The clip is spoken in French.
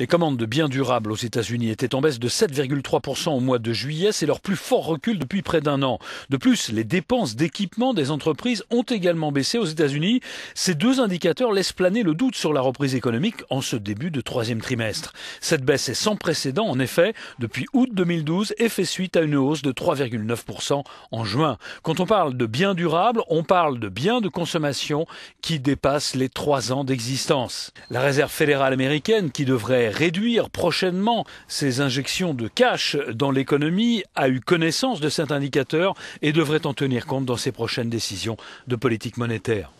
Les commandes de biens durables aux États-Unis étaient en baisse de 7,3% au mois de juillet. C'est leur plus fort recul depuis près d'un an. De plus, les dépenses d'équipement des entreprises ont également baissé aux États-Unis. Ces deux indicateurs laissent planer le doute sur la reprise économique en ce début de troisième trimestre. Cette baisse est sans précédent, en effet, depuis août 2012 et fait suite à une hausse de 3,9% en juin. Quand on parle de biens durables, on parle de biens de consommation qui dépassent les trois ans d'existence. La réserve fédérale américaine, qui devrait réduire prochainement ses injections de cash dans l'économie a eu connaissance de cet indicateur et devrait en tenir compte dans ses prochaines décisions de politique monétaire.